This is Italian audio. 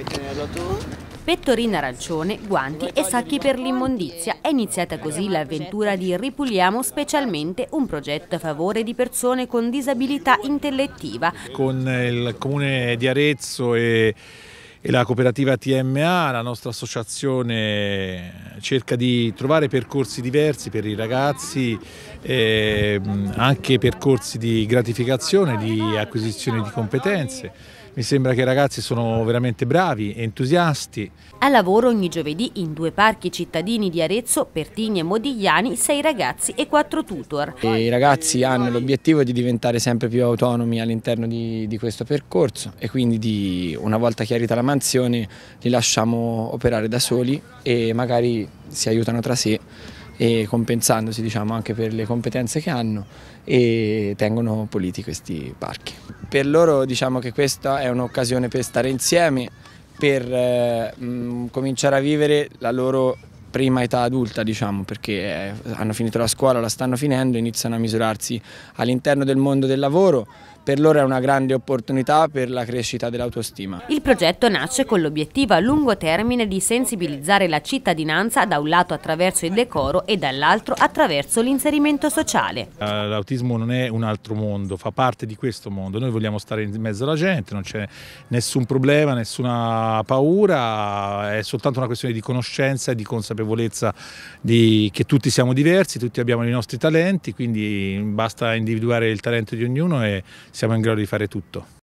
Puoi tenerlo tu? Pettorina arancione, guanti e sacchi per l'immondizia. È iniziata così l'avventura di Ripuliamo specialmente un progetto a favore di persone con disabilità intellettiva. Con il comune di Arezzo e e la cooperativa TMA, la nostra associazione eh, cerca di trovare percorsi diversi per i ragazzi, eh, anche percorsi di gratificazione, di acquisizione di competenze. Mi sembra che i ragazzi sono veramente bravi, entusiasti. A lavoro ogni giovedì in due parchi cittadini di Arezzo, Pertini e Modigliani, sei ragazzi e quattro tutor. I ragazzi hanno l'obiettivo di diventare sempre più autonomi all'interno di, di questo percorso e quindi di, una volta chiarita la mandata, mansioni, li lasciamo operare da soli e magari si aiutano tra sé e compensandosi diciamo, anche per le competenze che hanno e tengono puliti questi parchi. Per loro diciamo che questa è un'occasione per stare insieme, per eh, mh, mm, cominciare a vivere la loro prima età adulta diciamo perché eh, hanno finito la scuola, la stanno finendo, iniziano a misurarsi all'interno del mondo del lavoro per loro è una grande opportunità per la crescita dell'autostima. Il progetto nasce con l'obiettivo a lungo termine di sensibilizzare la cittadinanza da un lato attraverso il decoro e dall'altro attraverso l'inserimento sociale. Eh, l'autismo non è un altro mondo, fa parte di questo mondo, noi vogliamo stare in mezzo alla gente, non c'è nessun problema, nessuna paura, è soltanto una questione di conoscenza e di consapevolezza di, che tutti siamo diversi, tutti abbiamo i nostri talenti, quindi basta individuare il talento di ognuno e siamo in grado di fare tutto.